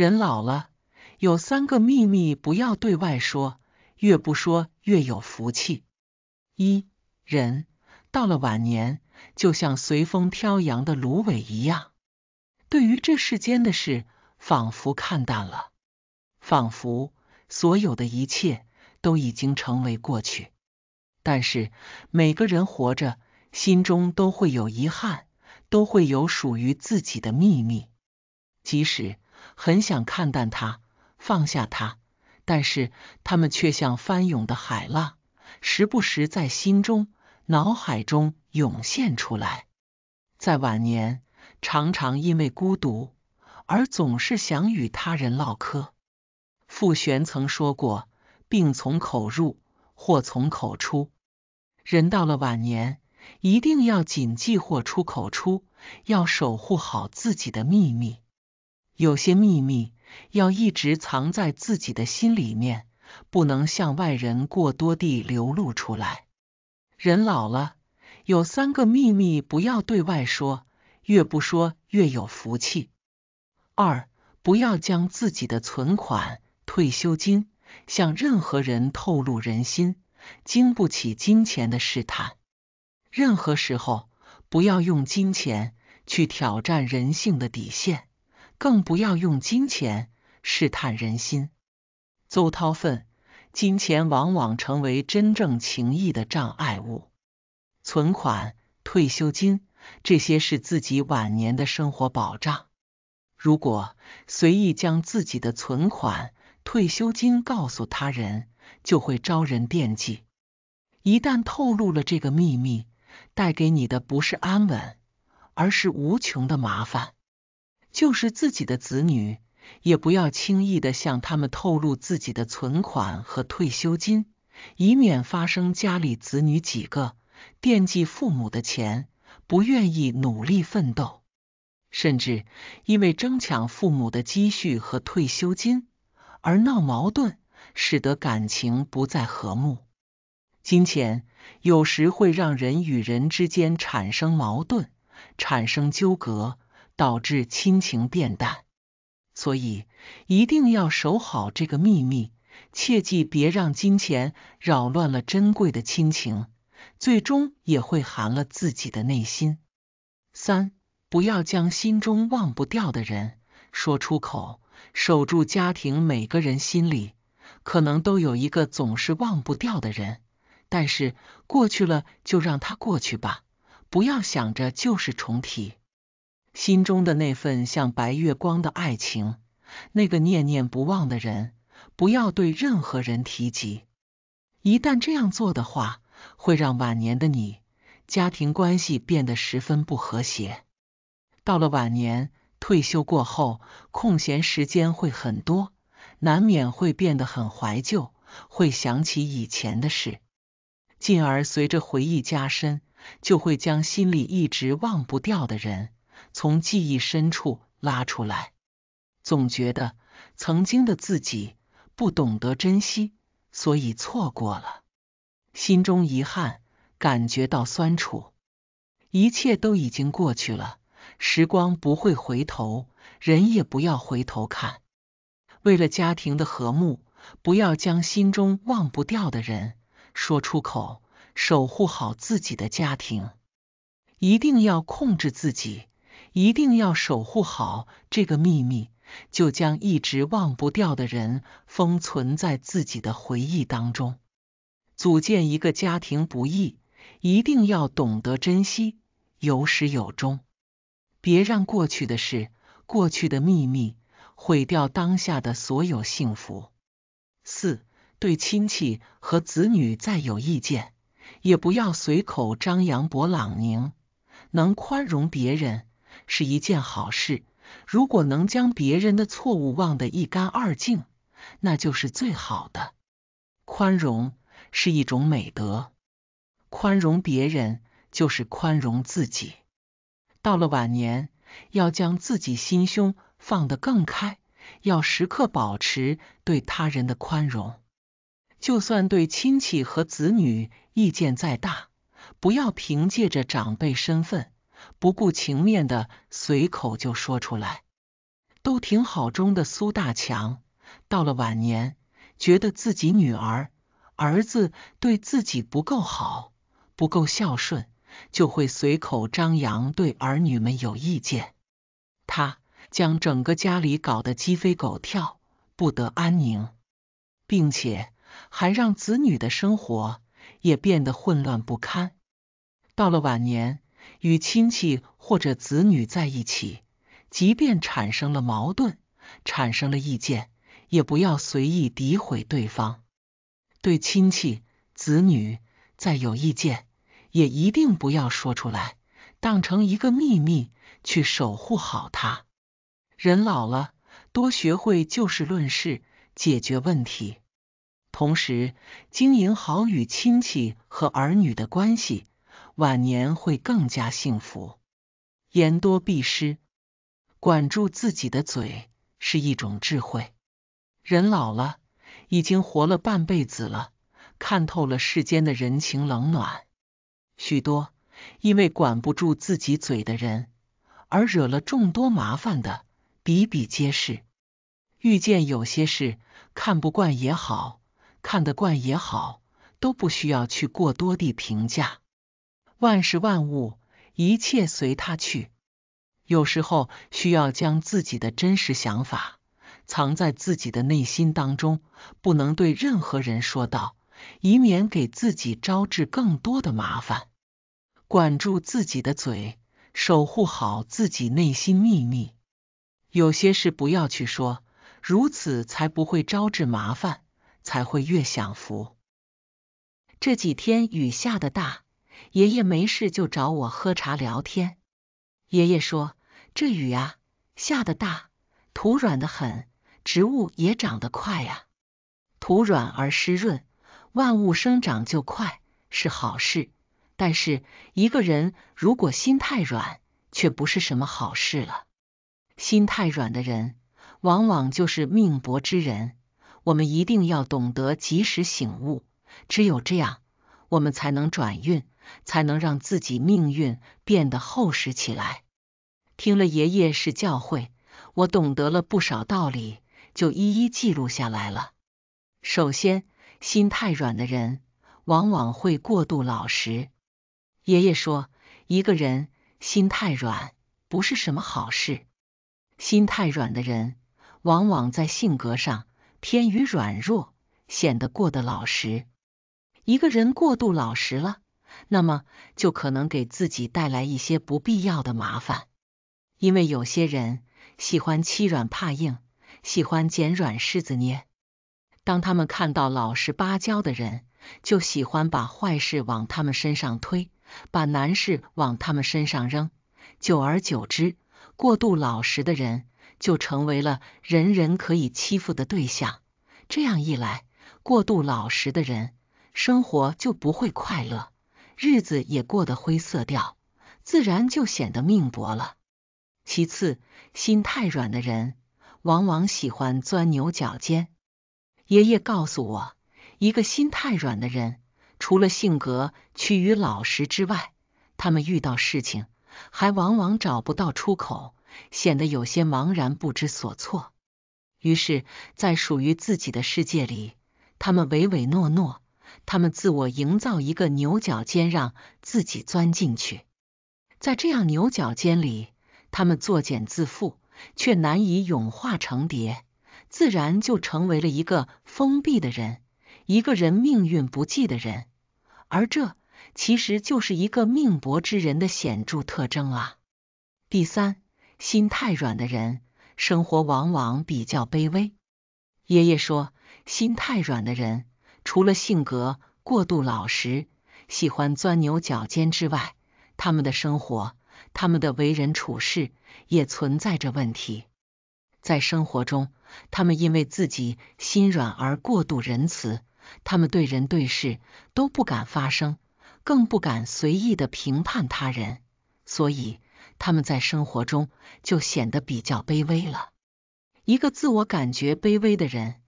人老了，有三个秘密不要对外说，越不说越有福气。一人到了晚年，就像随风飘扬的芦苇一样，对于这世间的事，仿佛看淡了，仿佛所有的一切都已经成为过去。但是每个人活着，心中都会有遗憾，都会有属于自己的秘密，即使。很想看淡它，放下它，但是他们却像翻涌的海浪，时不时在心中、脑海中涌现出来。在晚年，常常因为孤独而总是想与他人唠嗑。傅玄曾说过：“病从口入，祸从口出。”人到了晚年，一定要谨记祸出口出，要守护好自己的秘密。有些秘密要一直藏在自己的心里面，不能向外人过多地流露出来。人老了，有三个秘密不要对外说，越不说越有福气。二，不要将自己的存款、退休金向任何人透露，人心经不起金钱的试探。任何时候，不要用金钱去挑战人性的底线。更不要用金钱试探人心。邹韬奋，金钱往往成为真正情谊的障碍物。存款、退休金，这些是自己晚年的生活保障。如果随意将自己的存款、退休金告诉他人，就会招人惦记。一旦透露了这个秘密，带给你的不是安稳，而是无穷的麻烦。就是自己的子女，也不要轻易的向他们透露自己的存款和退休金，以免发生家里子女几个惦记父母的钱，不愿意努力奋斗，甚至因为争抢父母的积蓄和退休金而闹矛盾，使得感情不再和睦。金钱有时会让人与人之间产生矛盾，产生纠葛。导致亲情变淡，所以一定要守好这个秘密，切记别让金钱扰乱了珍贵的亲情，最终也会寒了自己的内心。三，不要将心中忘不掉的人说出口，守住家庭。每个人心里可能都有一个总是忘不掉的人，但是过去了就让他过去吧，不要想着旧事重提。心中的那份像白月光的爱情，那个念念不忘的人，不要对任何人提及。一旦这样做的话，会让晚年的你家庭关系变得十分不和谐。到了晚年退休过后，空闲时间会很多，难免会变得很怀旧，会想起以前的事，进而随着回忆加深，就会将心里一直忘不掉的人。从记忆深处拉出来，总觉得曾经的自己不懂得珍惜，所以错过了，心中遗憾，感觉到酸楚。一切都已经过去了，时光不会回头，人也不要回头看。为了家庭的和睦，不要将心中忘不掉的人说出口，守护好自己的家庭，一定要控制自己。一定要守护好这个秘密，就将一直忘不掉的人封存在自己的回忆当中。组建一个家庭不易，一定要懂得珍惜，有始有终。别让过去的事、过去的秘密毁掉当下的所有幸福。四对亲戚和子女再有意见，也不要随口张扬。勃朗宁能宽容别人。是一件好事。如果能将别人的错误忘得一干二净，那就是最好的。宽容是一种美德，宽容别人就是宽容自己。到了晚年，要将自己心胸放得更开，要时刻保持对他人的宽容。就算对亲戚和子女意见再大，不要凭借着长辈身份。不顾情面的随口就说出来，都挺好。中的苏大强到了晚年，觉得自己女儿、儿子对自己不够好、不够孝顺，就会随口张扬对儿女们有意见，他将整个家里搞得鸡飞狗跳、不得安宁，并且还让子女的生活也变得混乱不堪。到了晚年。与亲戚或者子女在一起，即便产生了矛盾，产生了意见，也不要随意诋毁对方。对亲戚、子女再有意见，也一定不要说出来，当成一个秘密去守护好他。人老了，多学会就事论事，解决问题，同时经营好与亲戚和儿女的关系。晚年会更加幸福。言多必失，管住自己的嘴是一种智慧。人老了，已经活了半辈子了，看透了世间的人情冷暖。许多因为管不住自己嘴的人，而惹了众多麻烦的比比皆是。遇见有些事，看不惯也好，看得惯也好，都不需要去过多地评价。万事万物，一切随他去。有时候需要将自己的真实想法藏在自己的内心当中，不能对任何人说道，以免给自己招致更多的麻烦。管住自己的嘴，守护好自己内心秘密，有些事不要去说，如此才不会招致麻烦，才会越享福。这几天雨下的大。爷爷没事就找我喝茶聊天。爷爷说：“这雨呀，下的大，土软的很，植物也长得快呀。土软而湿润，万物生长就快，是好事。但是，一个人如果心太软，却不是什么好事了。心太软的人，往往就是命薄之人。我们一定要懂得及时醒悟，只有这样，我们才能转运。”才能让自己命运变得厚实起来。听了爷爷是教诲，我懂得了不少道理，就一一记录下来了。首先，心太软的人往往会过度老实。爷爷说，一个人心太软不是什么好事。心太软的人往往在性格上偏于软弱，显得过得老实。一个人过度老实了。那么就可能给自己带来一些不必要的麻烦，因为有些人喜欢欺软怕硬，喜欢捡软柿子捏。当他们看到老实巴交的人，就喜欢把坏事往他们身上推，把难事往他们身上扔。久而久之，过度老实的人就成为了人人可以欺负的对象。这样一来，过度老实的人生活就不会快乐。日子也过得灰色调，自然就显得命薄了。其次，心太软的人往往喜欢钻牛角尖。爷爷告诉我，一个心太软的人，除了性格趋于老实之外，他们遇到事情还往往找不到出口，显得有些茫然不知所措。于是，在属于自己的世界里，他们唯唯诺诺。他们自我营造一个牛角尖，让自己钻进去，在这样牛角尖里，他们作茧自缚，却难以蛹化成蝶，自然就成为了一个封闭的人，一个人命运不济的人，而这其实就是一个命薄之人的显著特征啊。第三，心太软的人，生活往往比较卑微。爷爷说，心太软的人。除了性格过度老实，喜欢钻牛角尖之外，他们的生活，他们的为人处事也存在着问题。在生活中，他们因为自己心软而过度仁慈，他们对人对事都不敢发声，更不敢随意的评判他人，所以他们在生活中就显得比较卑微了。一个自我感觉卑微的人。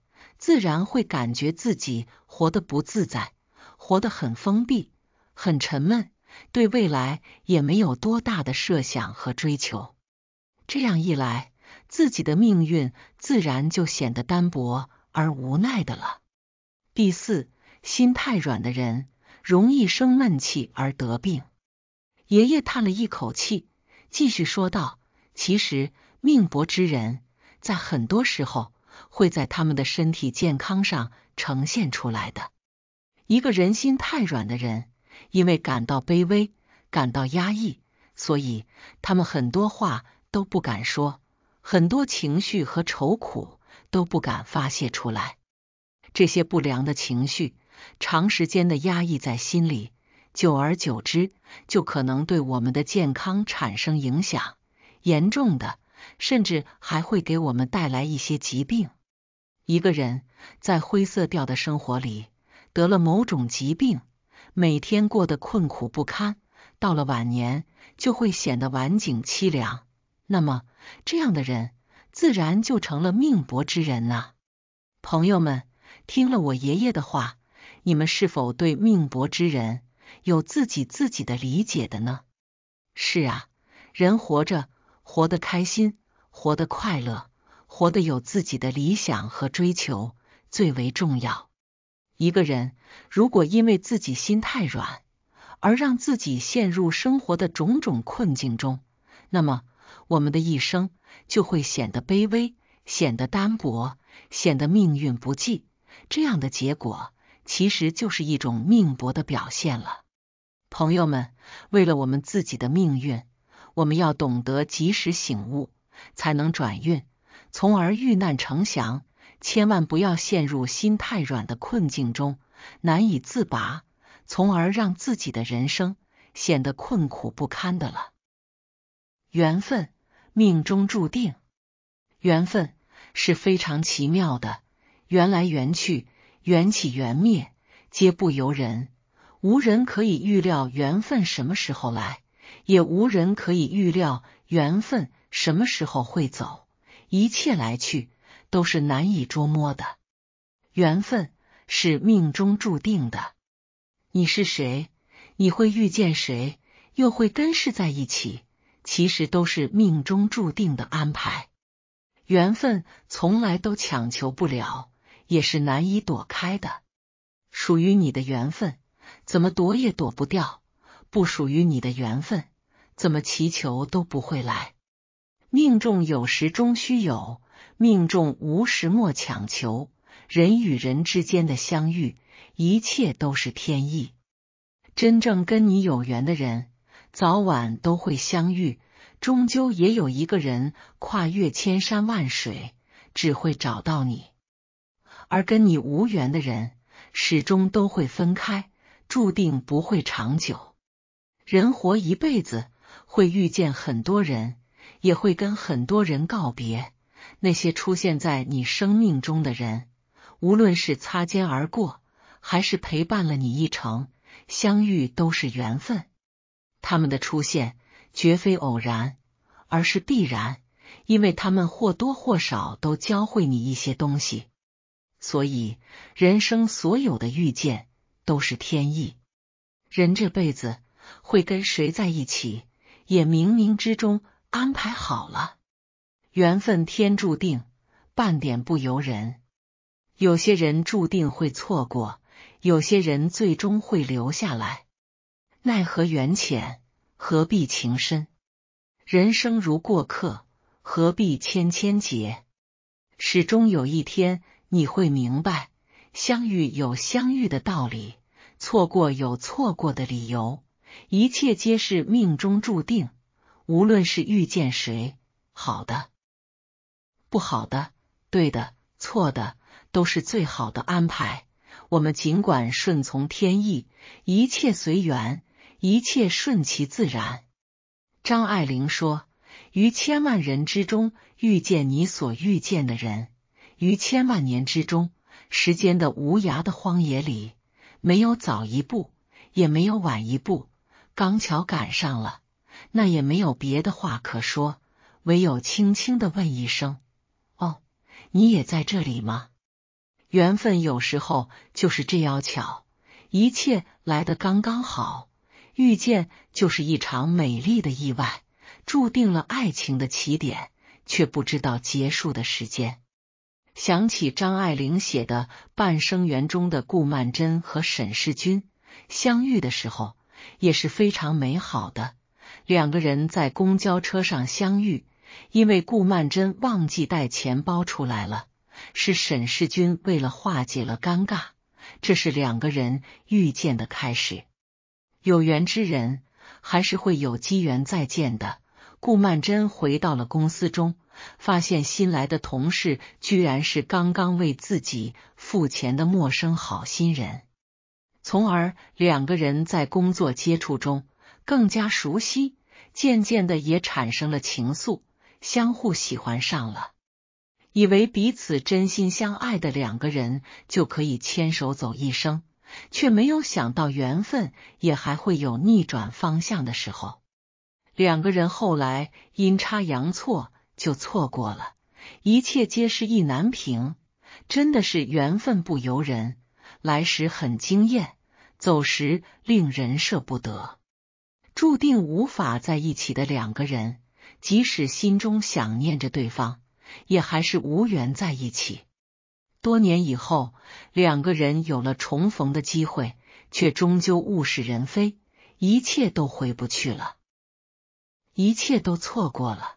自然会感觉自己活得不自在，活得很封闭、很沉闷，对未来也没有多大的设想和追求。这样一来，自己的命运自然就显得单薄而无奈的了。第四，心太软的人容易生闷气而得病。爷爷叹了一口气，继续说道：“其实，命薄之人在很多时候。”会在他们的身体健康上呈现出来的。一个人心太软的人，因为感到卑微、感到压抑，所以他们很多话都不敢说，很多情绪和愁苦都不敢发泄出来。这些不良的情绪长时间的压抑在心里，久而久之，就可能对我们的健康产生影响。严重的，甚至还会给我们带来一些疾病。一个人在灰色调的生活里得了某种疾病，每天过得困苦不堪，到了晚年就会显得晚景凄凉。那么这样的人自然就成了命薄之人呐。朋友们，听了我爷爷的话，你们是否对命薄之人有自己自己的理解的呢？是啊，人活着，活得开心，活得快乐。活得有自己的理想和追求最为重要。一个人如果因为自己心太软而让自己陷入生活的种种困境中，那么我们的一生就会显得卑微，显得单薄，显得命运不济。这样的结果其实就是一种命薄的表现了。朋友们，为了我们自己的命运，我们要懂得及时醒悟，才能转运。从而遇难成祥，千万不要陷入心太软的困境中，难以自拔，从而让自己的人生显得困苦不堪的了。缘分，命中注定，缘分是非常奇妙的，缘来缘去，缘起缘灭，皆不由人，无人可以预料缘分什么时候来，也无人可以预料缘分什么时候会走。一切来去都是难以捉摸的，缘分是命中注定的。你是谁，你会遇见谁，又会跟谁在一起，其实都是命中注定的安排。缘分从来都强求不了，也是难以躲开的。属于你的缘分，怎么躲也躲不掉；不属于你的缘分，怎么祈求都不会来。命中有时终须有，命中无时莫强求。人与人之间的相遇，一切都是天意。真正跟你有缘的人，早晚都会相遇，终究也有一个人跨越千山万水，只会找到你。而跟你无缘的人，始终都会分开，注定不会长久。人活一辈子，会遇见很多人。也会跟很多人告别，那些出现在你生命中的人，无论是擦肩而过，还是陪伴了你一程，相遇都是缘分。他们的出现绝非偶然，而是必然，因为他们或多或少都教会你一些东西。所以，人生所有的遇见都是天意。人这辈子会跟谁在一起，也冥冥之中。安排好了，缘分天注定，半点不由人。有些人注定会错过，有些人最终会留下来。奈何缘浅，何必情深？人生如过客，何必千千结？始终有一天，你会明白，相遇有相遇的道理，错过有错过的理由，一切皆是命中注定。无论是遇见谁，好的、不好的、对的、错的，都是最好的安排。我们尽管顺从天意，一切随缘，一切顺其自然。张爱玲说：“于千万人之中遇见你所遇见的人，于千万年之中，时间的无涯的荒野里，没有早一步，也没有晚一步，刚巧赶上了。”那也没有别的话可说，唯有轻轻的问一声：“哦，你也在这里吗？”缘分有时候就是这样巧，一切来的刚刚好，遇见就是一场美丽的意外，注定了爱情的起点，却不知道结束的时间。想起张爱玲写的《半生缘》中的顾曼桢和沈世钧相遇的时候，也是非常美好的。两个人在公交车上相遇，因为顾曼桢忘记带钱包出来了，是沈世军为了化解了尴尬，这是两个人遇见的开始。有缘之人还是会有机缘再见的。顾曼桢回到了公司中，发现新来的同事居然是刚刚为自己付钱的陌生好心人，从而两个人在工作接触中。更加熟悉，渐渐的也产生了情愫，相互喜欢上了。以为彼此真心相爱的两个人就可以牵手走一生，却没有想到缘分也还会有逆转方向的时候。两个人后来阴差阳错就错过了，一切皆是意难平。真的是缘分不由人，来时很惊艳，走时令人舍不得。注定无法在一起的两个人，即使心中想念着对方，也还是无缘在一起。多年以后，两个人有了重逢的机会，却终究物是人非，一切都回不去了，一切都错过了。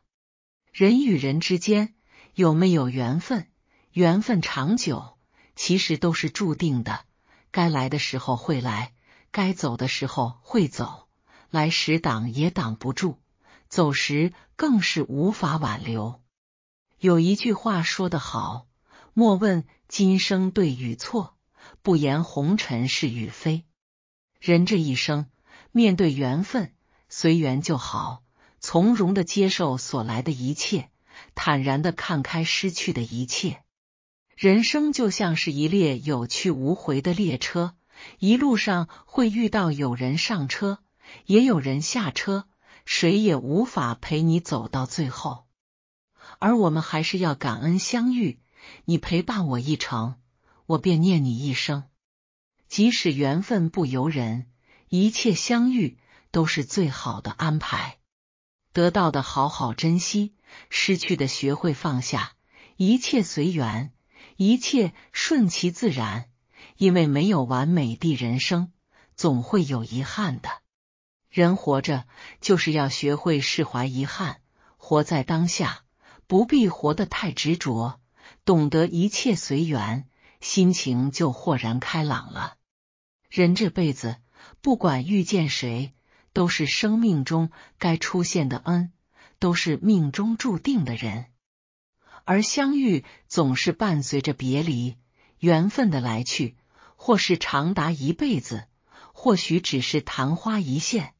人与人之间有没有缘分，缘分长久，其实都是注定的，该来的时候会来，该走的时候会走。来时挡也挡不住，走时更是无法挽留。有一句话说得好：“莫问今生对与错，不言红尘是与非。”人这一生，面对缘分，随缘就好，从容的接受所来的一切，坦然的看开失去的一切。人生就像是一列有去无回的列车，一路上会遇到有人上车。也有人下车，谁也无法陪你走到最后。而我们还是要感恩相遇，你陪伴我一程，我便念你一生。即使缘分不由人，一切相遇都是最好的安排。得到的好好珍惜，失去的学会放下，一切随缘，一切顺其自然。因为没有完美的人生，总会有遗憾的。人活着就是要学会释怀遗憾，活在当下，不必活得太执着，懂得一切随缘，心情就豁然开朗了。人这辈子，不管遇见谁，都是生命中该出现的恩，都是命中注定的人。而相遇总是伴随着别离，缘分的来去，或是长达一辈子，或许只是昙花一现。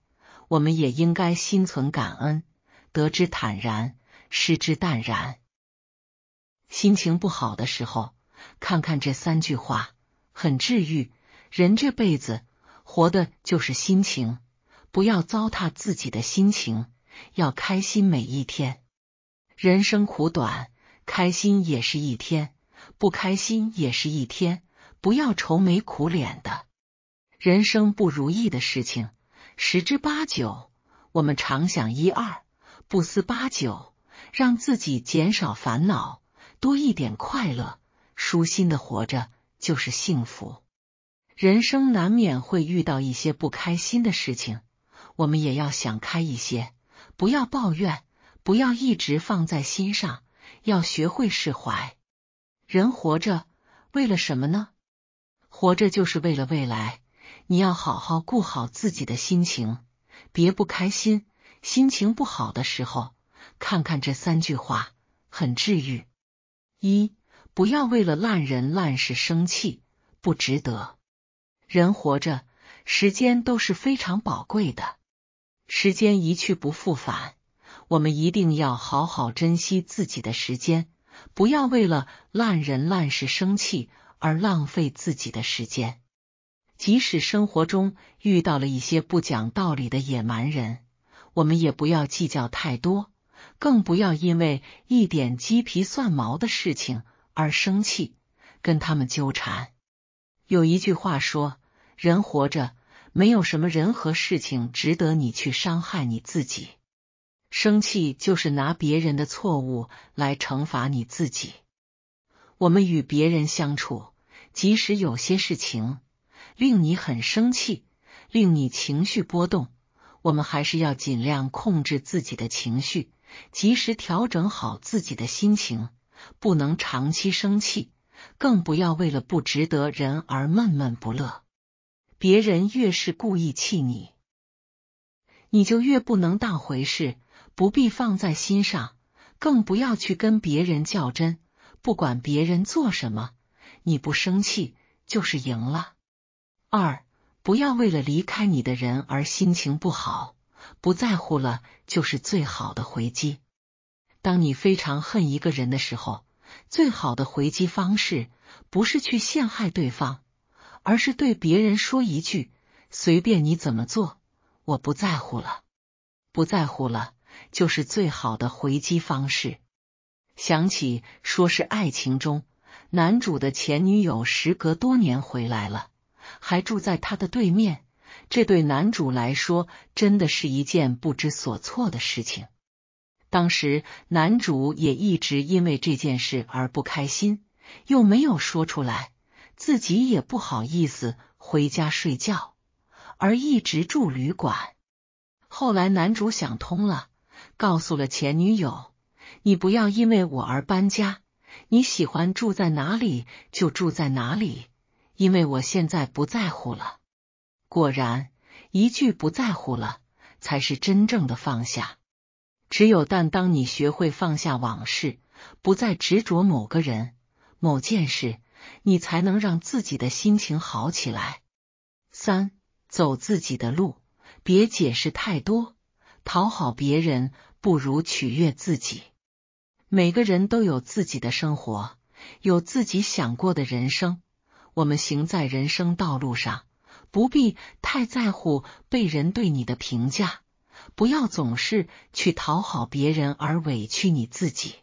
我们也应该心存感恩，得之坦然，失之淡然。心情不好的时候，看看这三句话，很治愈。人这辈子活的就是心情，不要糟蹋自己的心情，要开心每一天。人生苦短，开心也是一天，不开心也是一天，不要愁眉苦脸的。人生不如意的事情。十之八九，我们常想一二，不思八九，让自己减少烦恼，多一点快乐，舒心的活着就是幸福。人生难免会遇到一些不开心的事情，我们也要想开一些，不要抱怨，不要一直放在心上，要学会释怀。人活着为了什么呢？活着就是为了未来。你要好好顾好自己的心情，别不开心。心情不好的时候，看看这三句话，很治愈。一，不要为了烂人烂事生气，不值得。人活着，时间都是非常宝贵的，时间一去不复返。我们一定要好好珍惜自己的时间，不要为了烂人烂事生气而浪费自己的时间。即使生活中遇到了一些不讲道理的野蛮人，我们也不要计较太多，更不要因为一点鸡皮蒜毛的事情而生气，跟他们纠缠。有一句话说：“人活着，没有什么人和事情值得你去伤害你自己。生气就是拿别人的错误来惩罚你自己。”我们与别人相处，即使有些事情，令你很生气，令你情绪波动。我们还是要尽量控制自己的情绪，及时调整好自己的心情，不能长期生气，更不要为了不值得人而闷闷不乐。别人越是故意气你，你就越不能当回事，不必放在心上，更不要去跟别人较真。不管别人做什么，你不生气就是赢了。二不要为了离开你的人而心情不好，不在乎了就是最好的回击。当你非常恨一个人的时候，最好的回击方式不是去陷害对方，而是对别人说一句：“随便你怎么做，我不在乎了。”不在乎了就是最好的回击方式。想起说是爱情中男主的前女友，时隔多年回来了。还住在他的对面，这对男主来说真的是一件不知所措的事情。当时男主也一直因为这件事而不开心，又没有说出来，自己也不好意思回家睡觉，而一直住旅馆。后来男主想通了，告诉了前女友：“你不要因为我而搬家，你喜欢住在哪里就住在哪里。”因为我现在不在乎了。果然，一句不在乎了，才是真正的放下。只有但当你学会放下往事，不再执着某个人、某件事，你才能让自己的心情好起来。三，走自己的路，别解释太多。讨好别人不如取悦自己。每个人都有自己的生活，有自己想过的人生。我们行在人生道路上，不必太在乎被人对你的评价，不要总是去讨好别人而委屈你自己。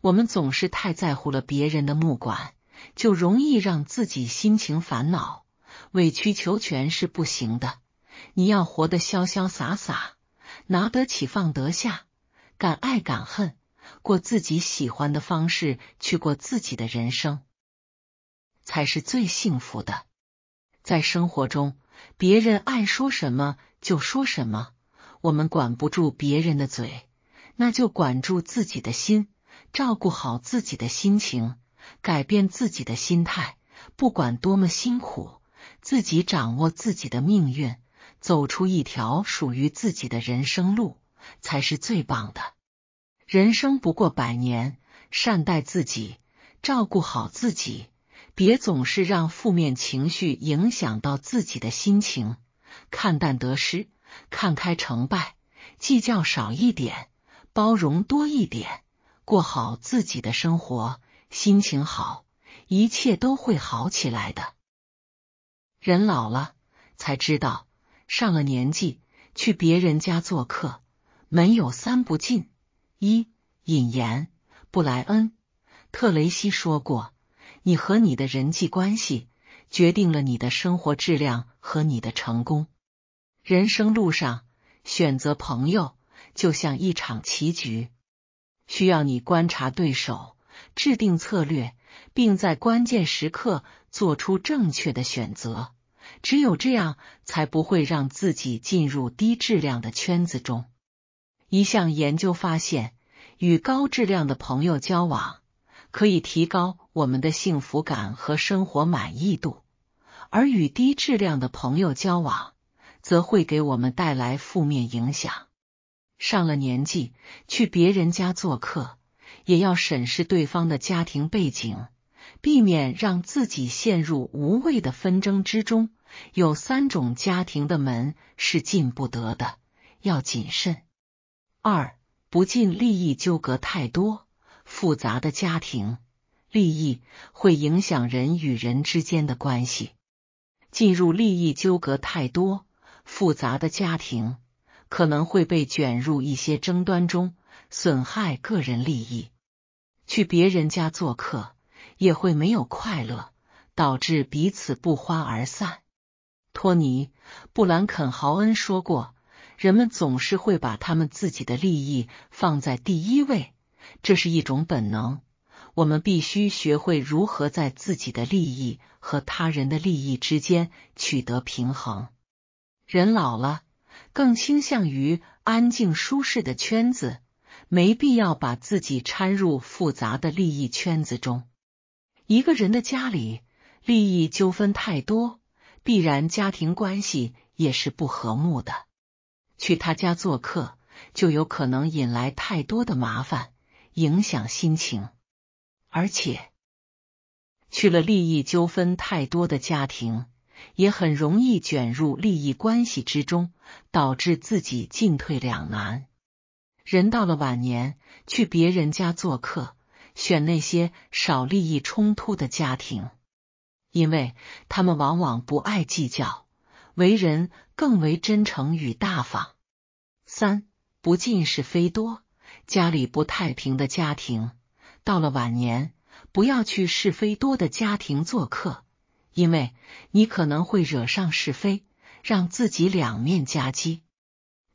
我们总是太在乎了别人的目光，就容易让自己心情烦恼，委曲求全是不行的。你要活得潇潇洒洒，拿得起放得下，敢爱敢恨，过自己喜欢的方式去过自己的人生。才是最幸福的。在生活中，别人爱说什么就说什么，我们管不住别人的嘴，那就管住自己的心，照顾好自己的心情，改变自己的心态。不管多么辛苦，自己掌握自己的命运，走出一条属于自己的人生路，才是最棒的。人生不过百年，善待自己，照顾好自己。别总是让负面情绪影响到自己的心情，看淡得失，看开成败，计较少一点，包容多一点，过好自己的生活，心情好，一切都会好起来的。人老了才知道，上了年纪去别人家做客，门有三不进：一引言，布莱恩·特雷西说过。你和你的人际关系决定了你的生活质量和你的成功。人生路上选择朋友就像一场棋局，需要你观察对手，制定策略，并在关键时刻做出正确的选择。只有这样，才不会让自己进入低质量的圈子中。一项研究发现，与高质量的朋友交往。可以提高我们的幸福感和生活满意度，而与低质量的朋友交往，则会给我们带来负面影响。上了年纪，去别人家做客，也要审视对方的家庭背景，避免让自己陷入无谓的纷争之中。有三种家庭的门是进不得的，要谨慎。二，不进利益纠葛太多。复杂的家庭利益会影响人与人之间的关系。进入利益纠葛太多，复杂的家庭可能会被卷入一些争端中，损害个人利益。去别人家做客也会没有快乐，导致彼此不欢而散。托尼·布兰肯豪恩说过：“人们总是会把他们自己的利益放在第一位。”这是一种本能，我们必须学会如何在自己的利益和他人的利益之间取得平衡。人老了，更倾向于安静舒适的圈子，没必要把自己掺入复杂的利益圈子中。一个人的家里利益纠纷太多，必然家庭关系也是不和睦的。去他家做客，就有可能引来太多的麻烦。影响心情，而且去了利益纠纷太多的家庭，也很容易卷入利益关系之中，导致自己进退两难。人到了晚年，去别人家做客，选那些少利益冲突的家庭，因为他们往往不爱计较，为人更为真诚与大方。三不进是非多。家里不太平的家庭，到了晚年，不要去是非多的家庭做客，因为你可能会惹上是非，让自己两面夹击。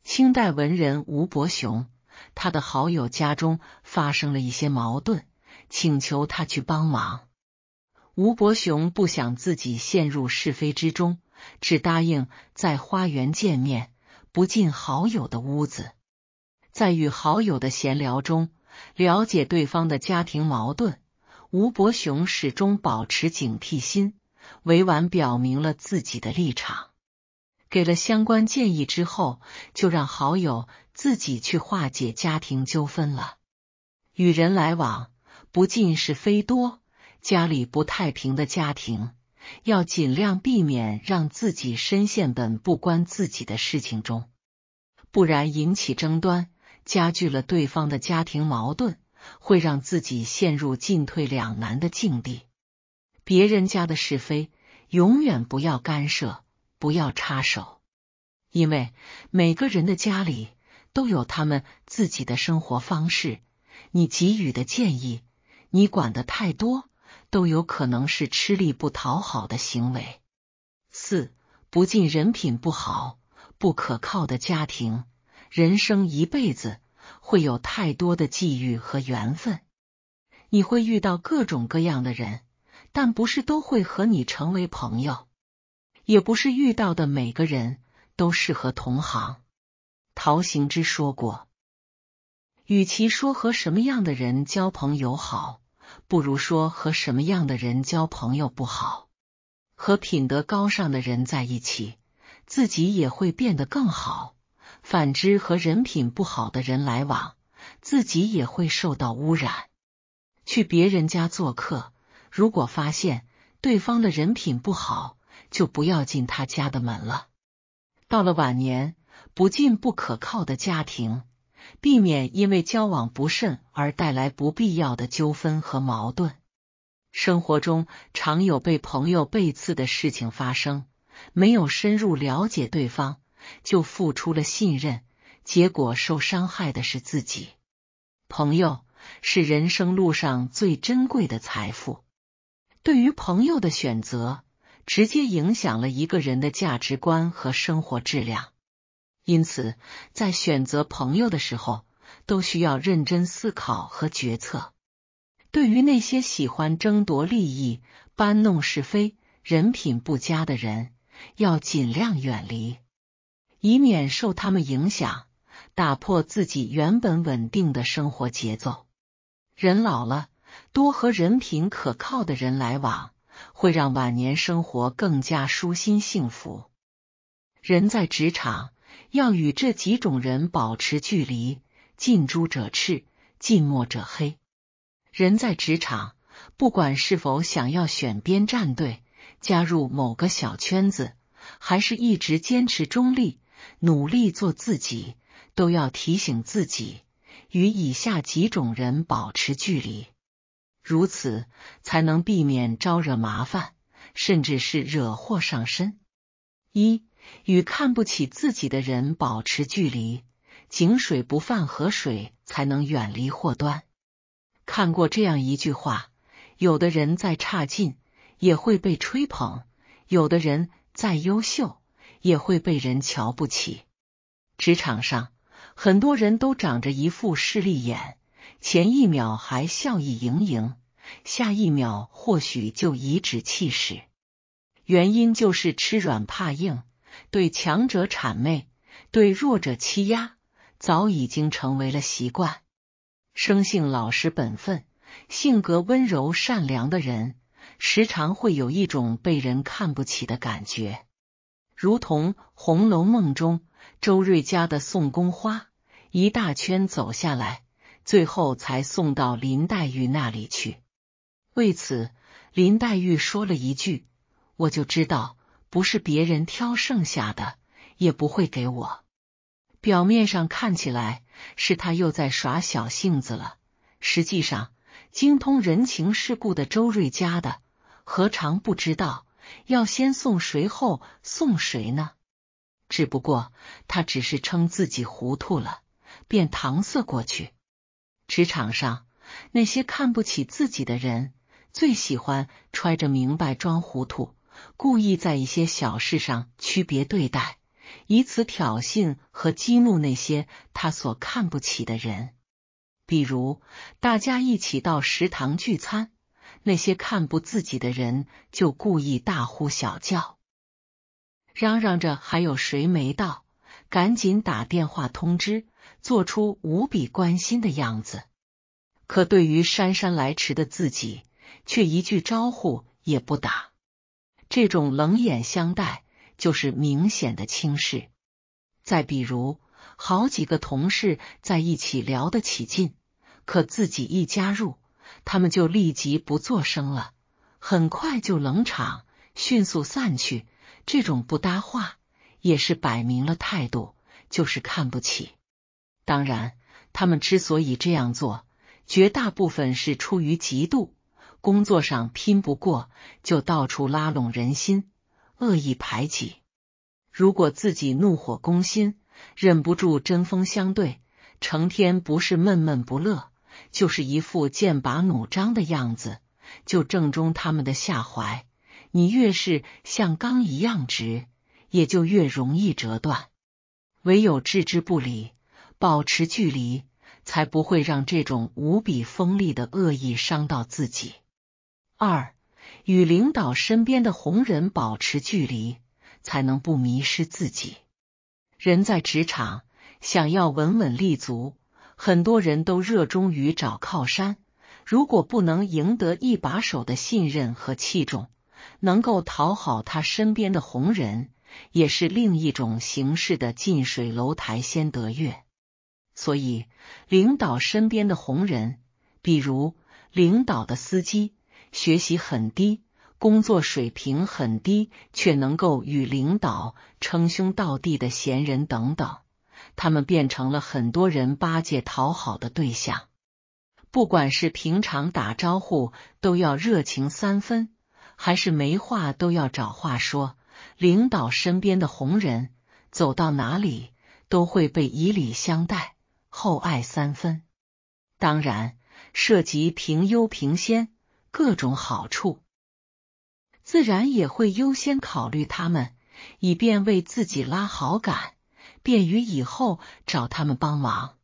清代文人吴伯雄，他的好友家中发生了一些矛盾，请求他去帮忙。吴伯雄不想自己陷入是非之中，只答应在花园见面，不进好友的屋子。在与好友的闲聊中了解对方的家庭矛盾，吴伯雄始终保持警惕心，委婉表明了自己的立场，给了相关建议之后，就让好友自己去化解家庭纠纷了。与人来往，不尽是非多，家里不太平的家庭，要尽量避免让自己深陷本不关自己的事情中，不然引起争端。加剧了对方的家庭矛盾，会让自己陷入进退两难的境地。别人家的是非，永远不要干涉，不要插手，因为每个人的家里都有他们自己的生活方式。你给予的建议，你管的太多，都有可能是吃力不讨好的行为。四不尽人品不好，不可靠的家庭。人生一辈子会有太多的际遇和缘分，你会遇到各种各样的人，但不是都会和你成为朋友，也不是遇到的每个人都适合同行。陶行知说过，与其说和什么样的人交朋友好，不如说和什么样的人交朋友不好。和品德高尚的人在一起，自己也会变得更好。反之，和人品不好的人来往，自己也会受到污染。去别人家做客，如果发现对方的人品不好，就不要进他家的门了。到了晚年，不进不可靠的家庭，避免因为交往不慎而带来不必要的纠纷和矛盾。生活中常有被朋友背刺的事情发生，没有深入了解对方。就付出了信任，结果受伤害的是自己。朋友是人生路上最珍贵的财富，对于朋友的选择，直接影响了一个人的价值观和生活质量。因此，在选择朋友的时候，都需要认真思考和决策。对于那些喜欢争夺利益、搬弄是非、人品不佳的人，要尽量远离。以免受他们影响，打破自己原本稳定的生活节奏。人老了，多和人品可靠的人来往，会让晚年生活更加舒心幸福。人在职场要与这几种人保持距离，近朱者赤，近墨者黑。人在职场，不管是否想要选边站队，加入某个小圈子，还是一直坚持中立。努力做自己，都要提醒自己与以下几种人保持距离，如此才能避免招惹麻烦，甚至是惹祸上身。一与看不起自己的人保持距离，井水不犯河水，才能远离祸端。看过这样一句话：，有的人再差劲也会被吹捧，有的人再优秀。也会被人瞧不起。职场上很多人都长着一副势利眼，前一秒还笑意盈盈，下一秒或许就颐指气使。原因就是吃软怕硬，对强者谄媚，对弱者欺压，早已经成为了习惯。生性老实本分、性格温柔善良的人，时常会有一种被人看不起的感觉。如同《红楼梦》中周瑞家的送宫花，一大圈走下来，最后才送到林黛玉那里去。为此，林黛玉说了一句：“我就知道，不是别人挑剩下的，也不会给我。”表面上看起来是他又在耍小性子了，实际上精通人情世故的周瑞家的何尝不知道？要先送谁，后送谁呢？只不过他只是称自己糊涂了，便搪塞过去。职场上那些看不起自己的人，最喜欢揣着明白装糊涂，故意在一些小事上区别对待，以此挑衅和激怒那些他所看不起的人。比如，大家一起到食堂聚餐。那些看不自己的人，就故意大呼小叫，嚷嚷着还有谁没到，赶紧打电话通知，做出无比关心的样子。可对于姗姗来迟的自己，却一句招呼也不打。这种冷眼相待，就是明显的轻视。再比如，好几个同事在一起聊得起劲，可自己一加入，他们就立即不作声了，很快就冷场，迅速散去。这种不搭话也是摆明了态度，就是看不起。当然，他们之所以这样做，绝大部分是出于嫉妒，工作上拼不过，就到处拉拢人心，恶意排挤。如果自己怒火攻心，忍不住针锋相对，成天不是闷闷不乐。就是一副剑拔弩张的样子，就正中他们的下怀。你越是像钢一样直，也就越容易折断。唯有置之不理，保持距离，才不会让这种无比锋利的恶意伤到自己。二，与领导身边的红人保持距离，才能不迷失自己。人在职场，想要稳稳立足。很多人都热衷于找靠山，如果不能赢得一把手的信任和器重，能够讨好他身边的红人，也是另一种形式的近水楼台先得月。所以，领导身边的红人，比如领导的司机，学习很低，工作水平很低，却能够与领导称兄道弟的闲人等等。他们变成了很多人巴结讨好的对象，不管是平常打招呼都要热情三分，还是没话都要找话说。领导身边的红人走到哪里都会被以礼相待，厚爱三分。当然，涉及评优评先，各种好处，自然也会优先考虑他们，以便为自己拉好感。便于以后找他们帮忙。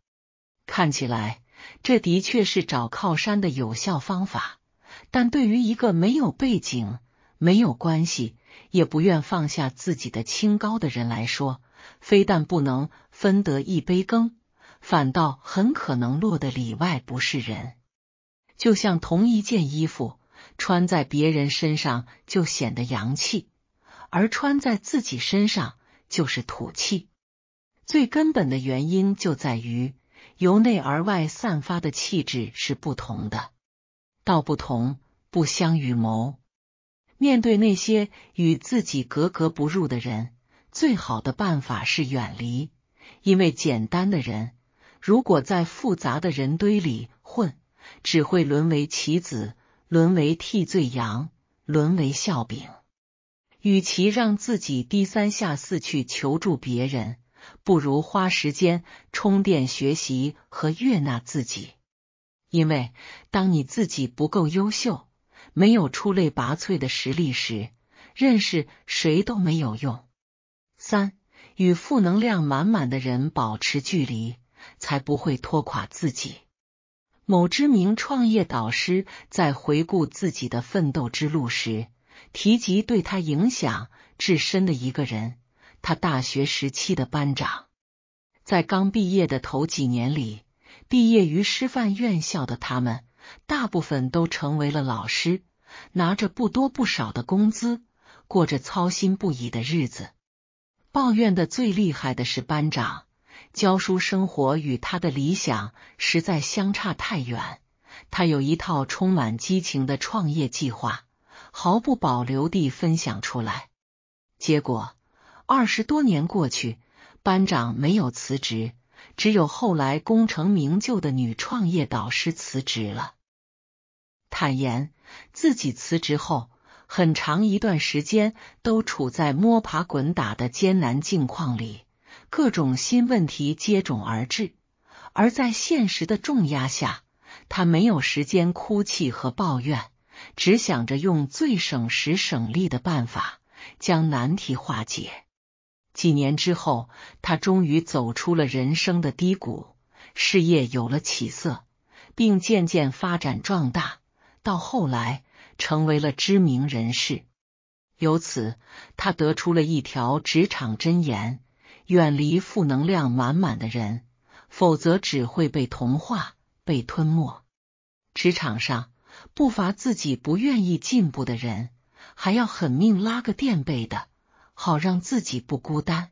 看起来这的确是找靠山的有效方法，但对于一个没有背景、没有关系、也不愿放下自己的清高的人来说，非但不能分得一杯羹，反倒很可能落得里外不是人。就像同一件衣服，穿在别人身上就显得洋气，而穿在自己身上就是土气。最根本的原因就在于由内而外散发的气质是不同的，道不同不相与谋。面对那些与自己格格不入的人，最好的办法是远离。因为简单的人如果在复杂的人堆里混，只会沦为棋子，沦为替罪羊，沦为笑柄。与其让自己低三下四去求助别人。不如花时间充电、学习和悦纳自己，因为当你自己不够优秀、没有出类拔萃的实力时，认识谁都没有用。三，与负能量满满的人保持距离，才不会拖垮自己。某知名创业导师在回顾自己的奋斗之路时，提及对他影响至深的一个人。他大学时期的班长，在刚毕业的头几年里，毕业于师范院校的他们，大部分都成为了老师，拿着不多不少的工资，过着操心不已的日子。抱怨的最厉害的是班长，教书生活与他的理想实在相差太远。他有一套充满激情的创业计划，毫不保留地分享出来，结果。二十多年过去，班长没有辞职，只有后来功成名就的女创业导师辞职了。坦言自己辞职后，很长一段时间都处在摸爬滚打的艰难境况里，各种新问题接踵而至。而在现实的重压下，他没有时间哭泣和抱怨，只想着用最省时省力的办法将难题化解。几年之后，他终于走出了人生的低谷，事业有了起色，并渐渐发展壮大，到后来成为了知名人士。由此，他得出了一条职场箴言：远离负能量满满的人，否则只会被同化、被吞没。职场上不乏自己不愿意进步的人，还要狠命拉个垫背的。好让自己不孤单。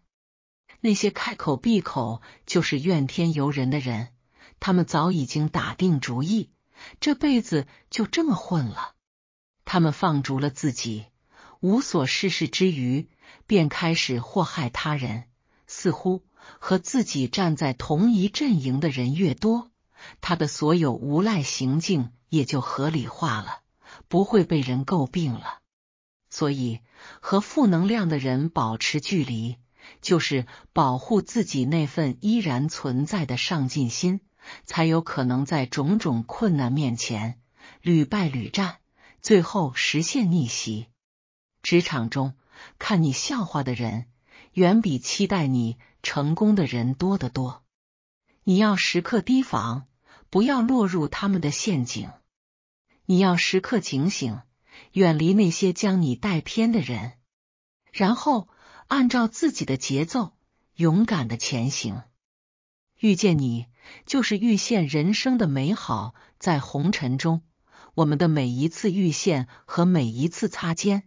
那些开口闭口就是怨天尤人的人，他们早已经打定主意，这辈子就这么混了。他们放逐了自己，无所事事之余，便开始祸害他人。似乎和自己站在同一阵营的人越多，他的所有无赖行径也就合理化了，不会被人诟病了。所以，和负能量的人保持距离，就是保护自己那份依然存在的上进心，才有可能在种种困难面前屡败屡战，最后实现逆袭。职场中，看你笑话的人远比期待你成功的人多得多，你要时刻提防，不要落入他们的陷阱。你要时刻警醒。远离那些将你带偏的人，然后按照自己的节奏勇敢的前行。遇见你，就是遇见人生的美好。在红尘中，我们的每一次遇见和每一次擦肩，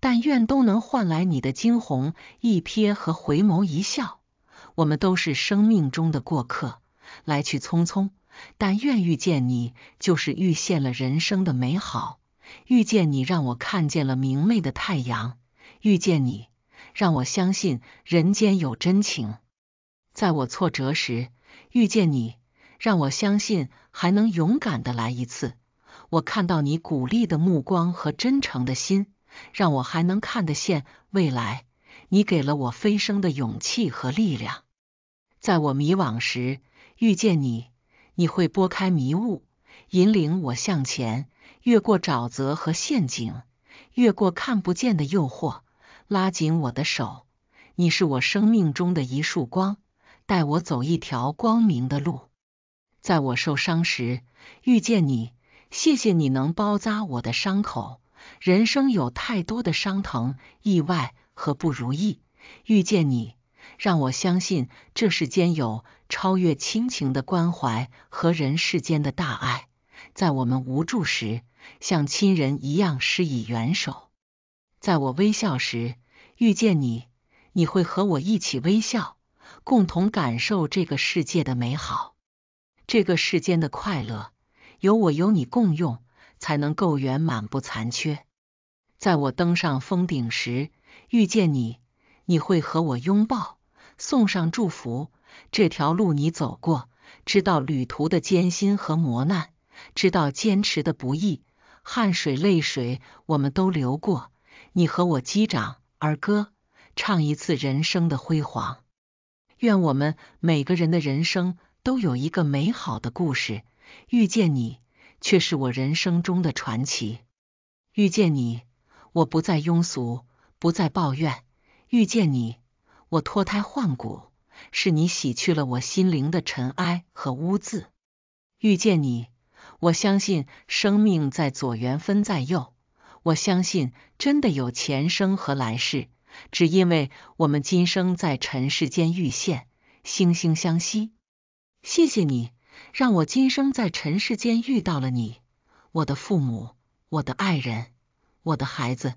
但愿都能换来你的惊鸿一瞥和回眸一笑。我们都是生命中的过客，来去匆匆，但愿遇见你，就是遇见了人生的美好。遇见你，让我看见了明媚的太阳；遇见你，让我相信人间有真情。在我挫折时，遇见你，让我相信还能勇敢的来一次。我看到你鼓励的目光和真诚的心，让我还能看得见未来。你给了我飞升的勇气和力量。在我迷惘时，遇见你，你会拨开迷雾，引领我向前。越过沼泽和陷阱，越过看不见的诱惑，拉紧我的手。你是我生命中的一束光，带我走一条光明的路。在我受伤时遇见你，谢谢你能包扎我的伤口。人生有太多的伤疼、意外和不如意，遇见你让我相信这世间有超越亲情的关怀和人世间的大爱。在我们无助时，像亲人一样施以援手，在我微笑时遇见你，你会和我一起微笑，共同感受这个世界的美好，这个世间的快乐有我有你共用，才能够圆满不残缺。在我登上峰顶时遇见你，你会和我拥抱，送上祝福。这条路你走过，知道旅途的艰辛和磨难，知道坚持的不易。汗水、泪水，我们都流过。你和我击掌，儿歌唱一次人生的辉煌。愿我们每个人的人生都有一个美好的故事。遇见你，却是我人生中的传奇。遇见你，我不再庸俗，不再抱怨。遇见你，我脱胎换骨，是你洗去了我心灵的尘埃和污渍。遇见你。我相信生命在左，缘分在右。我相信真的有前生和来世，只因为我们今生在尘世间遇见，惺惺相惜。谢谢你，让我今生在尘世间遇到了你。我的父母，我的爱人，我的孩子，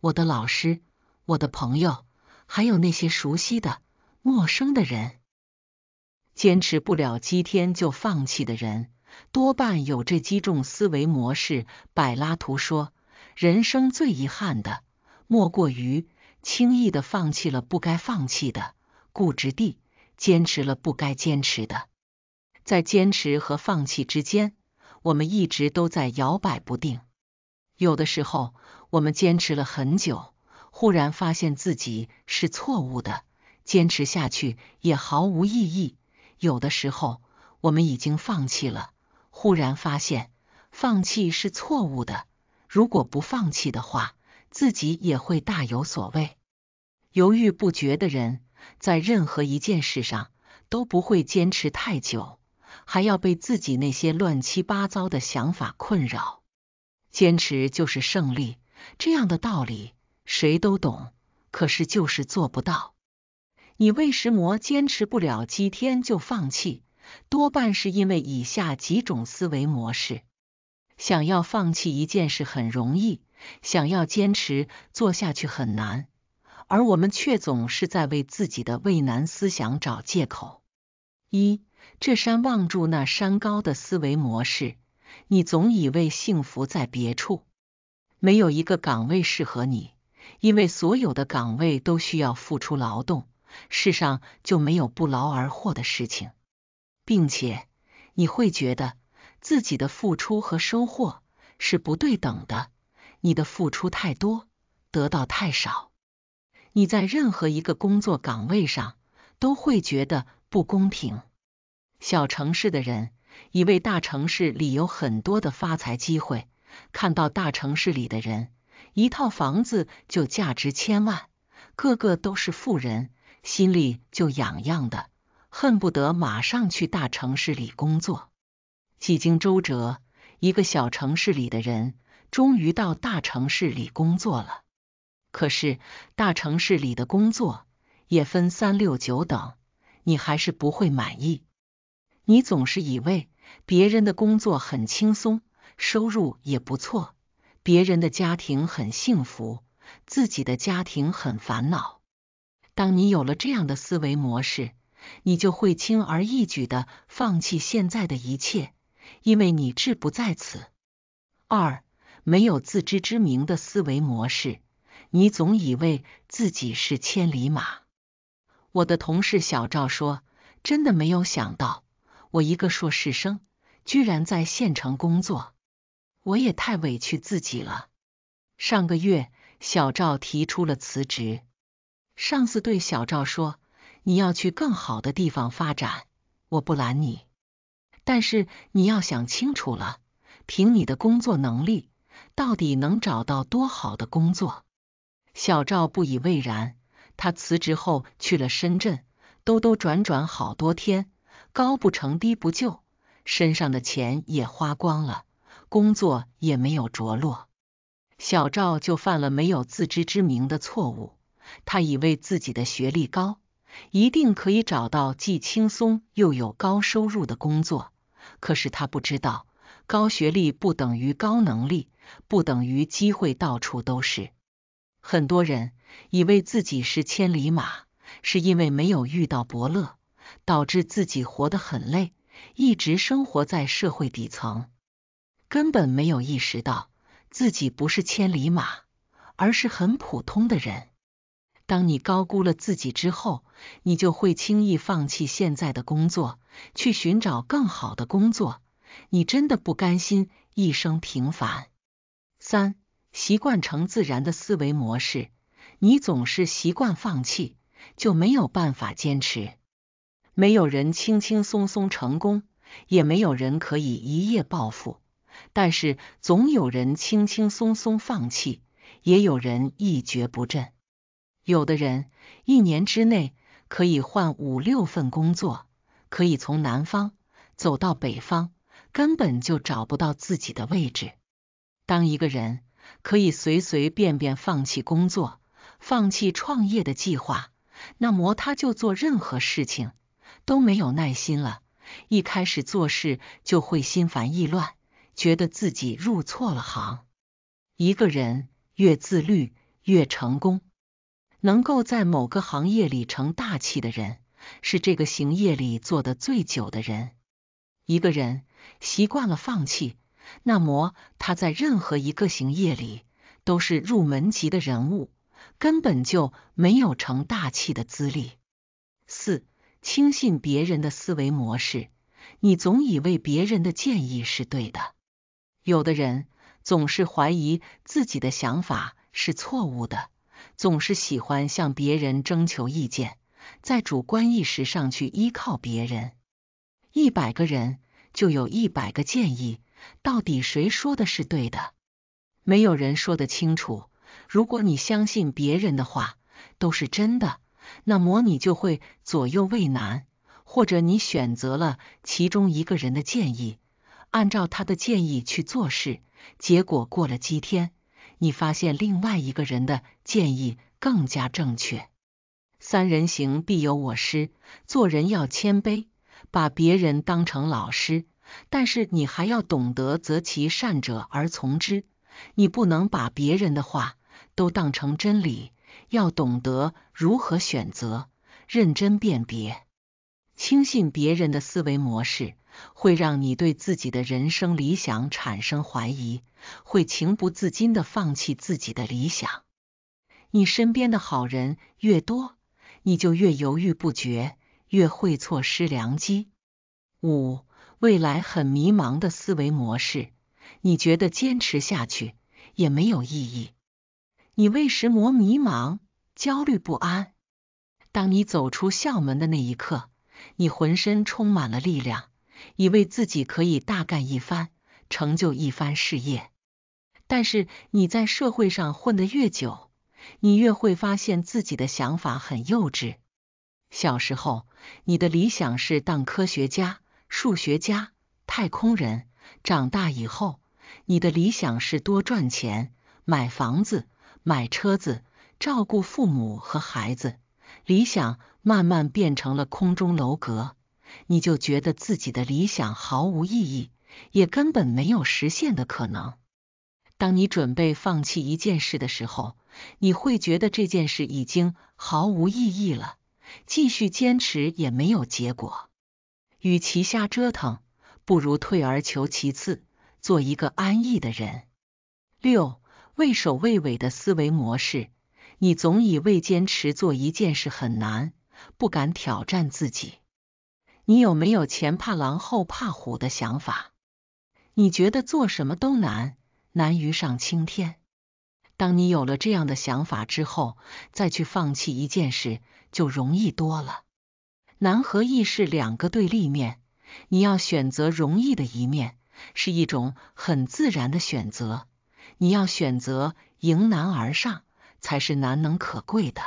我的老师，我的朋友，还有那些熟悉的、陌生的人。坚持不了几天就放弃的人。多半有这几种思维模式。柏拉图说：“人生最遗憾的，莫过于轻易的放弃了不该放弃的，固执地坚持了不该坚持的。”在坚持和放弃之间，我们一直都在摇摆不定。有的时候，我们坚持了很久，忽然发现自己是错误的，坚持下去也毫无意义。有的时候，我们已经放弃了。忽然发现，放弃是错误的。如果不放弃的话，自己也会大有所为。犹豫不决的人，在任何一件事上都不会坚持太久，还要被自己那些乱七八糟的想法困扰。坚持就是胜利，这样的道理谁都懂，可是就是做不到。你为什么坚持不了几天就放弃？多半是因为以下几种思维模式：想要放弃一件事很容易，想要坚持做下去很难，而我们却总是在为自己的畏难思想找借口。一，这山望住那山高的思维模式，你总以为幸福在别处，没有一个岗位适合你，因为所有的岗位都需要付出劳动，世上就没有不劳而获的事情。并且你会觉得自己的付出和收获是不对等的，你的付出太多，得到太少。你在任何一个工作岗位上都会觉得不公平。小城市的人以为大城市里有很多的发财机会，看到大城市里的人一套房子就价值千万，个个都是富人，心里就痒痒的。恨不得马上去大城市里工作。几经周折，一个小城市里的人终于到大城市里工作了。可是，大城市里的工作也分三六九等，你还是不会满意。你总是以为别人的工作很轻松，收入也不错，别人的家庭很幸福，自己的家庭很烦恼。当你有了这样的思维模式。你就会轻而易举的放弃现在的一切，因为你志不在此。二，没有自知之明的思维模式，你总以为自己是千里马。我的同事小赵说：“真的没有想到，我一个硕士生，居然在县城工作，我也太委屈自己了。”上个月，小赵提出了辞职，上司对小赵说。你要去更好的地方发展，我不拦你，但是你要想清楚了，凭你的工作能力，到底能找到多好的工作？小赵不以为然，他辞职后去了深圳，兜兜转转好多天，高不成低不就，身上的钱也花光了，工作也没有着落。小赵就犯了没有自知之明的错误，他以为自己的学历高。一定可以找到既轻松又有高收入的工作。可是他不知道，高学历不等于高能力，不等于机会到处都是。很多人以为自己是千里马，是因为没有遇到伯乐，导致自己活得很累，一直生活在社会底层，根本没有意识到自己不是千里马，而是很普通的人。当你高估了自己之后，你就会轻易放弃现在的工作，去寻找更好的工作。你真的不甘心一生平凡。三、习惯成自然的思维模式，你总是习惯放弃，就没有办法坚持。没有人轻轻松松成功，也没有人可以一夜暴富。但是，总有人轻轻松松放弃，也有人一蹶不振。有的人一年之内可以换五六份工作，可以从南方走到北方，根本就找不到自己的位置。当一个人可以随随便便放弃工作、放弃创业的计划，那么他就做任何事情都没有耐心了。一开始做事就会心烦意乱，觉得自己入错了行。一个人越自律，越成功。能够在某个行业里成大器的人，是这个行业里做的最久的人。一个人习惯了放弃，那么他在任何一个行业里都是入门级的人物，根本就没有成大器的资历。四、轻信别人的思维模式，你总以为别人的建议是对的。有的人总是怀疑自己的想法是错误的。总是喜欢向别人征求意见，在主观意识上去依靠别人。一百个人就有一百个建议，到底谁说的是对的？没有人说得清楚。如果你相信别人的话都是真的，那么你就会左右为难，或者你选择了其中一个人的建议，按照他的建议去做事，结果过了几天。你发现另外一个人的建议更加正确，三人行必有我师，做人要谦卑，把别人当成老师，但是你还要懂得择其善者而从之，你不能把别人的话都当成真理，要懂得如何选择，认真辨别，轻信别人的思维模式。会让你对自己的人生理想产生怀疑，会情不自禁的放弃自己的理想。你身边的好人越多，你就越犹豫不决，越会错失良机。五、未来很迷茫的思维模式，你觉得坚持下去也没有意义。你为什么迷茫，焦虑不安。当你走出校门的那一刻，你浑身充满了力量。以为自己可以大干一番，成就一番事业。但是你在社会上混得越久，你越会发现自己的想法很幼稚。小时候，你的理想是当科学家、数学家、太空人；长大以后，你的理想是多赚钱、买房子、买车子、照顾父母和孩子。理想慢慢变成了空中楼阁。你就觉得自己的理想毫无意义，也根本没有实现的可能。当你准备放弃一件事的时候，你会觉得这件事已经毫无意义了，继续坚持也没有结果。与其瞎折腾，不如退而求其次，做一个安逸的人。六畏首畏尾的思维模式，你总以为坚持做一件事很难，不敢挑战自己。你有没有前怕狼后怕虎的想法？你觉得做什么都难，难于上青天。当你有了这样的想法之后，再去放弃一件事就容易多了。难和易是两个对立面，你要选择容易的一面，是一种很自然的选择。你要选择迎难而上，才是难能可贵的。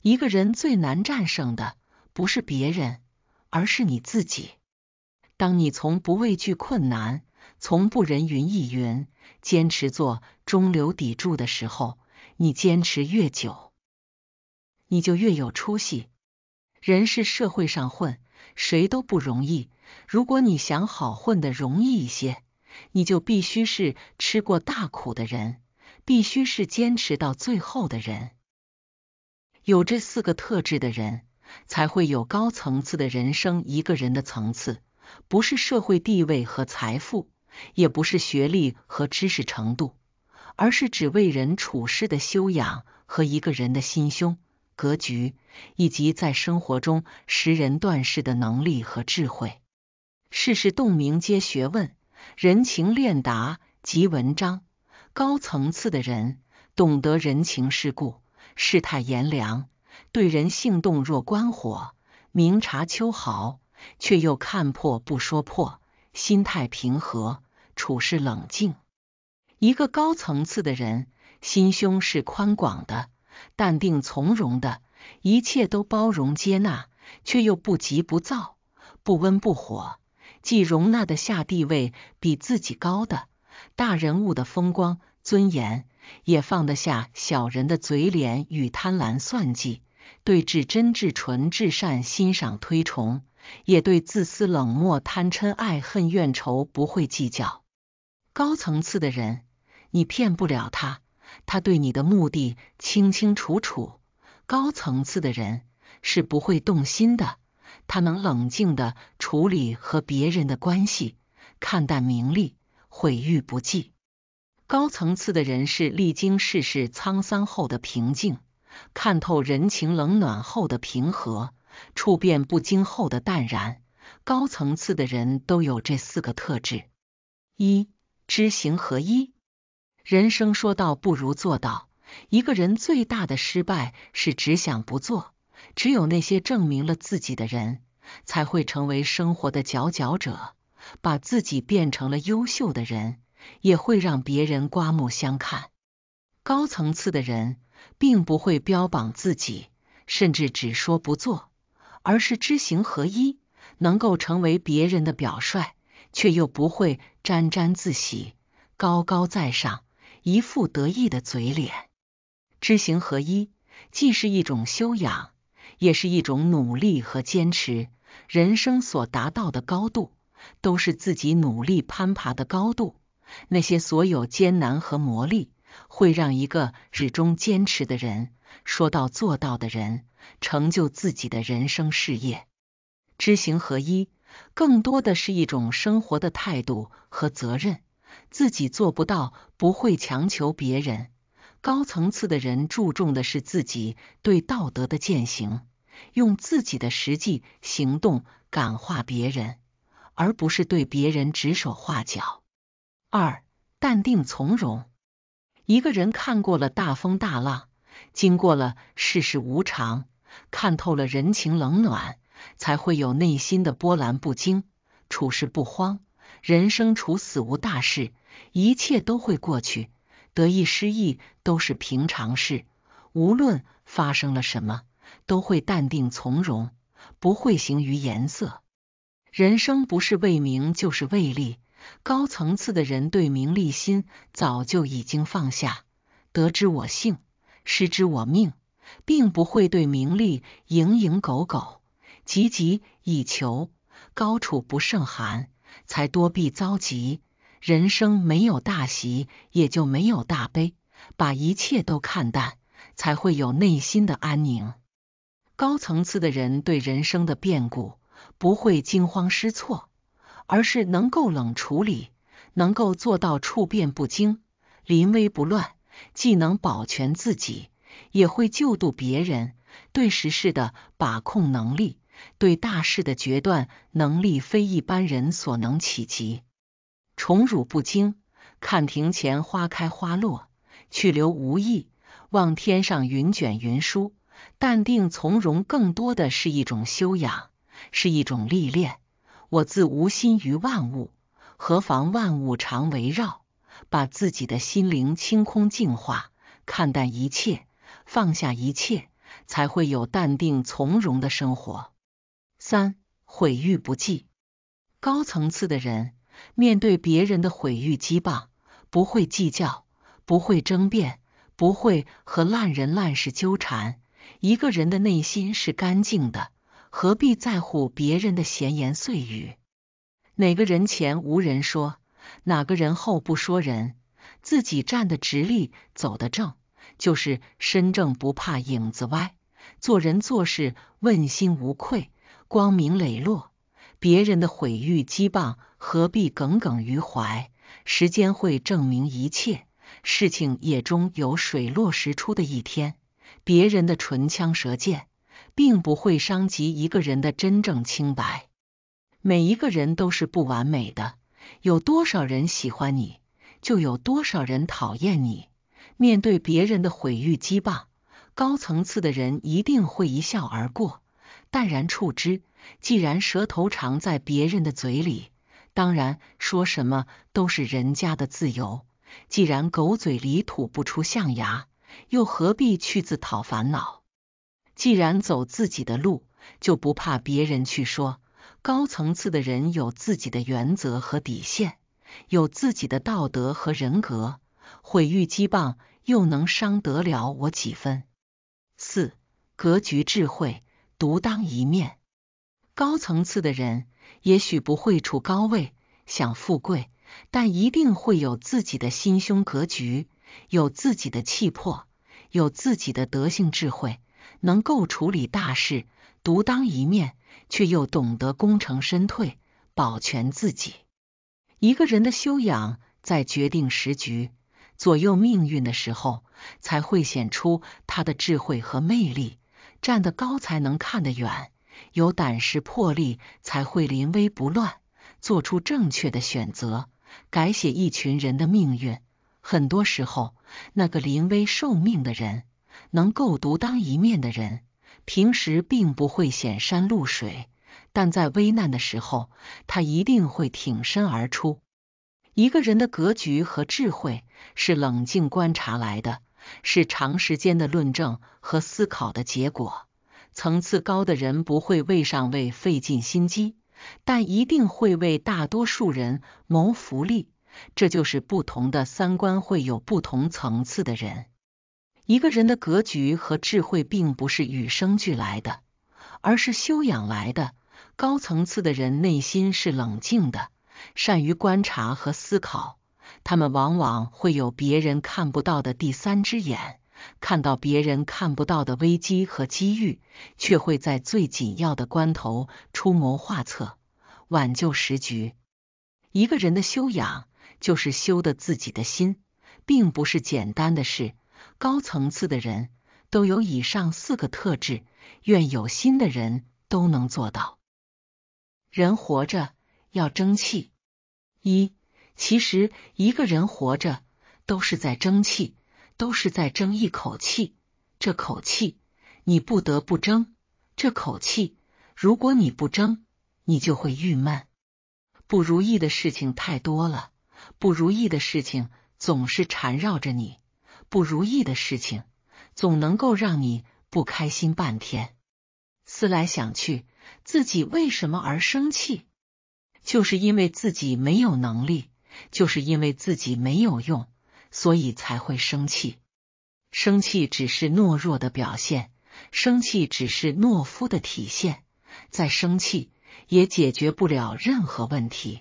一个人最难战胜的，不是别人。而是你自己。当你从不畏惧困难，从不人云亦云，坚持做中流砥柱的时候，你坚持越久，你就越有出息。人是社会上混，谁都不容易。如果你想好混的容易一些，你就必须是吃过大苦的人，必须是坚持到最后的人。有这四个特质的人。才会有高层次的人生。一个人的层次，不是社会地位和财富，也不是学历和知识程度，而是指为人处事的修养和一个人的心胸格局，以及在生活中识人断事的能力和智慧。世事洞明皆学问，人情练达即文章。高层次的人懂得人情世故，世态炎凉。对人性洞若观火，明察秋毫，却又看破不说破，心态平和，处事冷静。一个高层次的人，心胸是宽广的，淡定从容的，一切都包容接纳，却又不急不躁，不温不火，既容纳得下地位比自己高的大人物的风光尊严，也放得下小人的嘴脸与贪婪算计。对至真至纯至善欣赏推崇，也对自私冷漠贪嗔爱恨怨仇不会计较。高层次的人，你骗不了他，他对你的目的清清楚楚。高层次的人是不会动心的，他能冷静的处理和别人的关系，看淡名利，毁誉不计。高层次的人是历经世事沧桑后的平静。看透人情冷暖后的平和，触变不惊后的淡然，高层次的人都有这四个特质：一、知行合一。人生说到不如做到，一个人最大的失败是只想不做。只有那些证明了自己的人，才会成为生活的佼佼者。把自己变成了优秀的人，也会让别人刮目相看。高层次的人。并不会标榜自己，甚至只说不做，而是知行合一，能够成为别人的表率，却又不会沾沾自喜、高高在上，一副得意的嘴脸。知行合一既是一种修养，也是一种努力和坚持。人生所达到的高度，都是自己努力攀爬的高度。那些所有艰难和磨砺。会让一个始终坚持的人，说到做到的人，成就自己的人生事业。知行合一，更多的是一种生活的态度和责任。自己做不到，不会强求别人。高层次的人注重的是自己对道德的践行，用自己的实际行动感化别人，而不是对别人指手画脚。二，淡定从容。一个人看过了大风大浪，经过了世事无常，看透了人情冷暖，才会有内心的波澜不惊，处事不慌。人生处死无大事，一切都会过去，得意失意都是平常事。无论发生了什么，都会淡定从容，不会形于颜色。人生不是为名，就是为利。高层次的人对名利心早就已经放下，得之我幸，失之我命，并不会对名利蝇营狗苟、汲汲以求。高处不胜寒，才多必遭疾。人生没有大喜，也就没有大悲。把一切都看淡，才会有内心的安宁。高层次的人对人生的变故不会惊慌失措。而是能够冷处理，能够做到处变不惊、临危不乱，既能保全自己，也会救度别人。对时事的把控能力，对大事的决断能力，非一般人所能企及。宠辱不惊，看庭前花开花落；去留无意，望天上云卷云舒。淡定从容，更多的是一种修养，是一种历练。我自无心于万物，何妨万物常围绕？把自己的心灵清空净化，看淡一切，放下一切，才会有淡定从容的生活。三毁誉不计，高层次的人面对别人的毁誉讥谤，不会计较，不会争辩，不会和烂人烂事纠缠。一个人的内心是干净的。何必在乎别人的闲言碎语？哪个人前无人说，哪个人后不说人？自己站得直立，走得正，就是身正不怕影子歪。做人做事问心无愧，光明磊落。别人的毁誉讥谤，何必耿耿于怀？时间会证明一切，事情也终有水落石出的一天。别人的唇枪舌剑。并不会伤及一个人的真正清白。每一个人都是不完美的，有多少人喜欢你，就有多少人讨厌你。面对别人的毁誉讥谤，高层次的人一定会一笑而过，淡然处之。既然舌头长在别人的嘴里，当然说什么都是人家的自由。既然狗嘴里吐不出象牙，又何必去自讨烦恼？既然走自己的路，就不怕别人去说。高层次的人有自己的原则和底线，有自己的道德和人格，毁誉讥谤又能伤得了我几分？四格局智慧，独当一面。高层次的人也许不会处高位、享富贵，但一定会有自己的心胸格局，有自己的气魄，有自己的德性智慧。能够处理大事，独当一面，却又懂得功成身退，保全自己。一个人的修养，在决定时局、左右命运的时候，才会显出他的智慧和魅力。站得高，才能看得远；有胆识、魄力，才会临危不乱，做出正确的选择，改写一群人的命运。很多时候，那个临危受命的人。能够独当一面的人，平时并不会显山露水，但在危难的时候，他一定会挺身而出。一个人的格局和智慧是冷静观察来的，是长时间的论证和思考的结果。层次高的人不会为上位费尽心机，但一定会为大多数人谋福利。这就是不同的三观会有不同层次的人。一个人的格局和智慧并不是与生俱来的，而是修养来的。高层次的人内心是冷静的，善于观察和思考，他们往往会有别人看不到的第三只眼，看到别人看不到的危机和机遇，却会在最紧要的关头出谋划策，挽救时局。一个人的修养就是修的自己的心，并不是简单的事。高层次的人都有以上四个特质，愿有心的人都能做到。人活着要争气，一其实一个人活着都是在争气，都是在争一口气。这口气你不得不争，这口气如果你不争，你就会郁闷。不如意的事情太多了，不如意的事情总是缠绕着你。不如意的事情，总能够让你不开心半天。思来想去，自己为什么而生气？就是因为自己没有能力，就是因为自己没有用，所以才会生气。生气只是懦弱的表现，生气只是懦夫的体现。再生气也解决不了任何问题。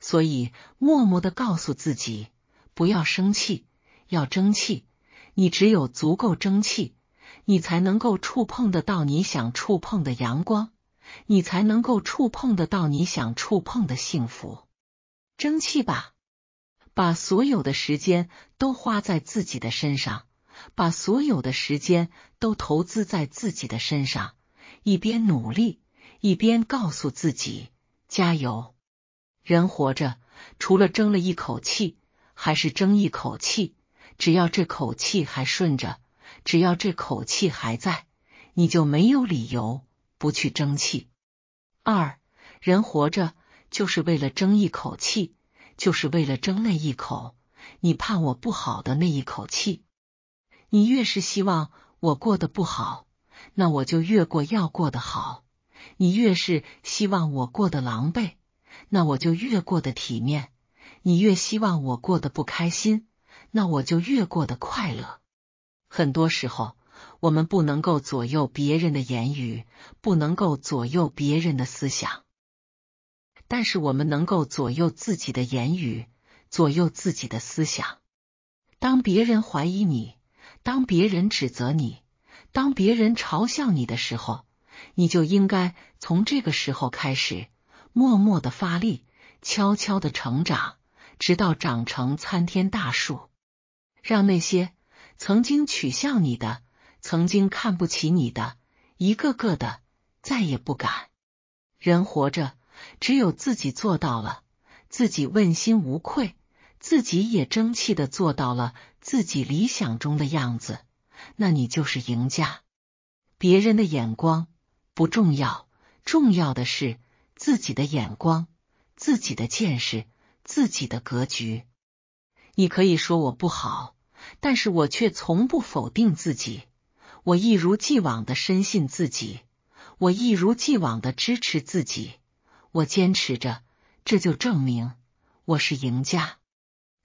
所以，默默的告诉自己，不要生气。要争气，你只有足够争气，你才能够触碰得到你想触碰的阳光，你才能够触碰得到你想触碰的幸福。争气吧，把所有的时间都花在自己的身上，把所有的时间都投资在自己的身上，一边努力，一边告诉自己加油。人活着，除了争了一口气，还是争一口气。只要这口气还顺着，只要这口气还在，你就没有理由不去争气。二，人活着就是为了争一口气，就是为了争那一口，你怕我不好的那一口气。你越是希望我过得不好，那我就越过要过得好；你越是希望我过得狼狈，那我就越过得体面；你越希望我过得不开心。那我就越过得快乐。很多时候，我们不能够左右别人的言语，不能够左右别人的思想，但是我们能够左右自己的言语，左右自己的思想。当别人怀疑你，当别人指责你，当别人嘲笑你的时候，你就应该从这个时候开始，默默的发力，悄悄的成长，直到长成参天大树。让那些曾经取笑你的、曾经看不起你的，一个个的再也不敢。人活着，只有自己做到了，自己问心无愧，自己也争气的做到了自己理想中的样子，那你就是赢家。别人的眼光不重要，重要的是自己的眼光、自己的见识、自己的格局。你可以说我不好。但是我却从不否定自己，我一如既往的深信自己，我一如既往的支持自己，我坚持着，这就证明我是赢家。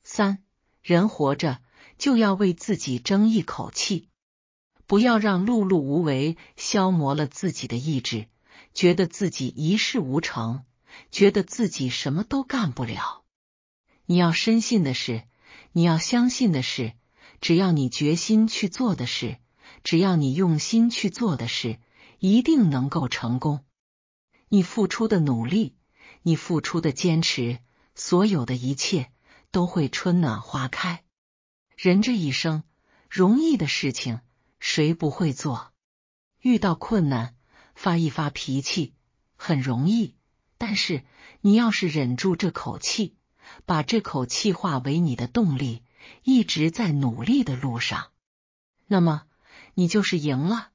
三，人活着就要为自己争一口气，不要让碌碌无为消磨了自己的意志，觉得自己一事无成，觉得自己什么都干不了。你要深信的是，你要相信的是。只要你决心去做的事，只要你用心去做的事，一定能够成功。你付出的努力，你付出的坚持，所有的一切都会春暖花开。人这一生，容易的事情谁不会做？遇到困难，发一发脾气很容易，但是你要是忍住这口气，把这口气化为你的动力。一直在努力的路上，那么你就是赢了。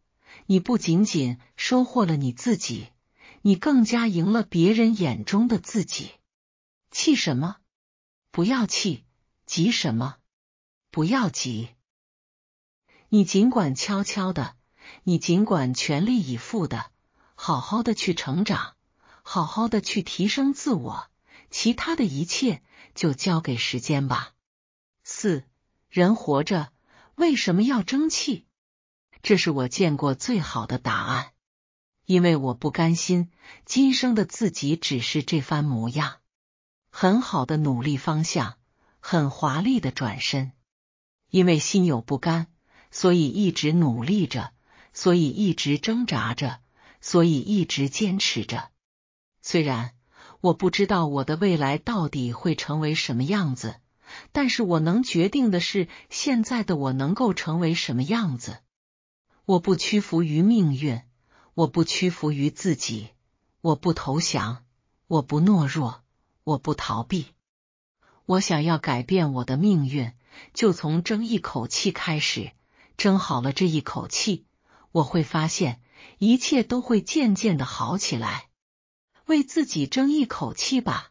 你不仅仅收获了你自己，你更加赢了别人眼中的自己。气什么？不要气；急什么？不要急。你尽管悄悄的，你尽管全力以赴的，好好的去成长，好好的去提升自我，其他的一切就交给时间吧。四人活着为什么要争气？这是我见过最好的答案。因为我不甘心今生的自己只是这番模样，很好的努力方向，很华丽的转身。因为心有不甘，所以一直努力着，所以一直挣扎着，所以一直坚持着。虽然我不知道我的未来到底会成为什么样子。但是我能决定的是，现在的我能够成为什么样子。我不屈服于命运，我不屈服于自己，我不投降，我不懦弱，我不逃避。我想要改变我的命运，就从争一口气开始。争好了这一口气，我会发现一切都会渐渐的好起来。为自己争一口气吧，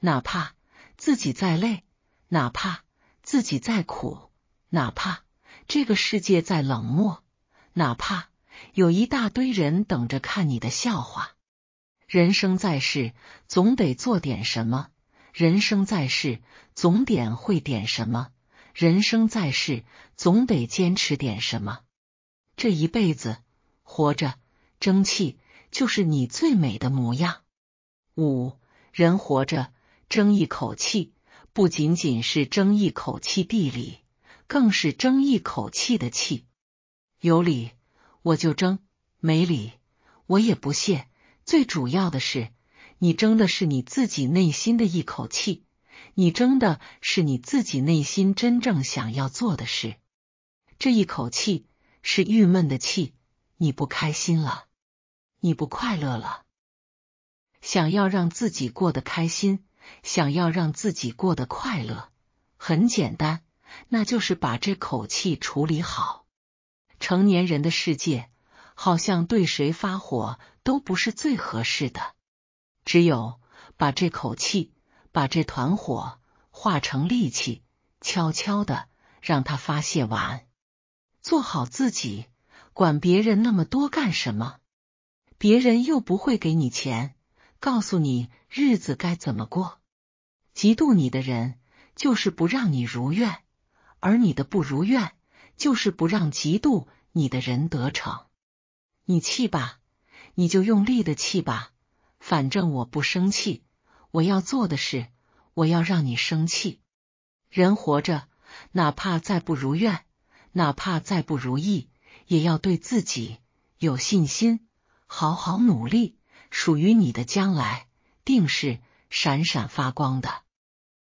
哪怕自己再累。哪怕自己再苦，哪怕这个世界再冷漠，哪怕有一大堆人等着看你的笑话，人生在世总得做点什么，人生在世总点会点什么，人生在世总得坚持点什么。这一辈子活着争气，就是你最美的模样。五人活着争一口气。不仅仅是争一口气，地理，更是争一口气的气。有理我就争，没理我也不屑。最主要的是，你争的是你自己内心的一口气，你争的是你自己内心真正想要做的事。这一口气是郁闷的气，你不开心了，你不快乐了，想要让自己过得开心。想要让自己过得快乐，很简单，那就是把这口气处理好。成年人的世界，好像对谁发火都不是最合适的，只有把这口气、把这团火化成力气，悄悄的让他发泄完。做好自己，管别人那么多干什么？别人又不会给你钱。告诉你，日子该怎么过。嫉妒你的人，就是不让你如愿；而你的不如愿，就是不让嫉妒你的人得逞。你气吧，你就用力的气吧，反正我不生气。我要做的是，我要让你生气。人活着，哪怕再不如愿，哪怕再不如意，也要对自己有信心，好好努力。属于你的将来，定是闪闪发光的。